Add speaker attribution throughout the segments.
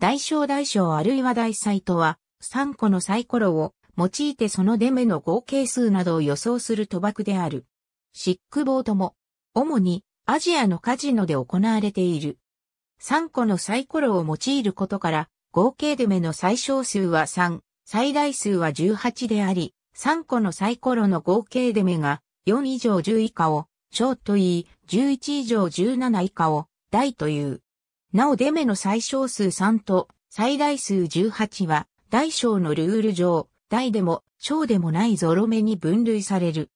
Speaker 1: 大小大小あるいは大サイトは、3個のサイコロを用いてその出目の合計数などを予想する賭博である。シックボードも、主にアジアのカジノで行われている。3個のサイコロを用いることから、合計出目の最小数は3、最大数は18であり、3個のサイコロの合計出目が4以上10以下を、小と言い、11以上17以下を、大という。なおデメの最小数3と最大数18は、大小のルール上、大でも小でもないゾロ目に分類される。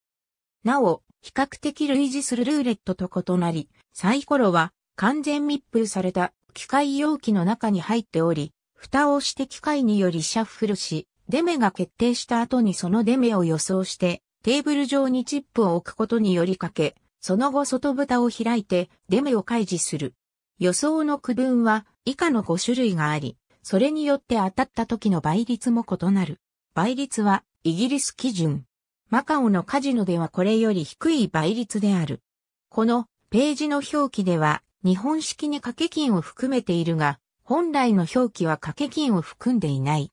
Speaker 1: なお、比較的類似するルーレットと異なり、サイコロは完全密封された機械容器の中に入っており、蓋をして機械によりシャッフルし、デメが決定した後にそのデメを予想して、テーブル上にチップを置くことによりかけ、その後外蓋を開いてデメを開示する。予想の区分は以下の5種類があり、それによって当たった時の倍率も異なる。倍率はイギリス基準。マカオのカジノではこれより低い倍率である。このページの表記では日本式に掛け金を含めているが、本来の表記は掛け金を含んでいない。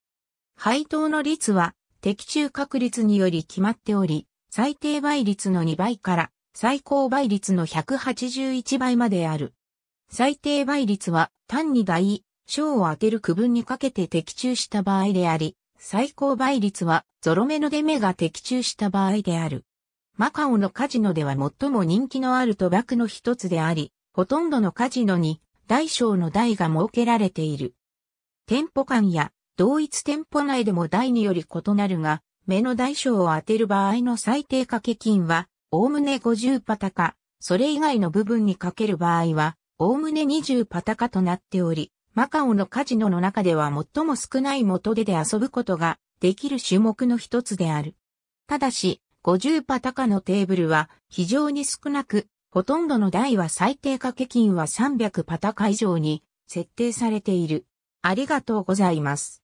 Speaker 1: 配当の率は的中確率により決まっており、最低倍率の2倍から最高倍率の181倍まである。最低倍率は単に大、小を当てる区分にかけて的中した場合であり、最高倍率はゾロ目の出目が的中した場合である。マカオのカジノでは最も人気のある賭博の一つであり、ほとんどのカジノに大小の台が設けられている。店舗間や同一店舗内でも台により異なるが、目の大小を当てる場合の最低掛け金は、おおむね50パタか、それ以外の部分にかける場合は、おおむね20パタカとなっており、マカオのカジノの中では最も少ない元手で遊ぶことができる種目の一つである。ただし、50パタカのテーブルは非常に少なく、ほとんどの台は最低掛け金は300パタカ以上に設定されている。ありがとうございます。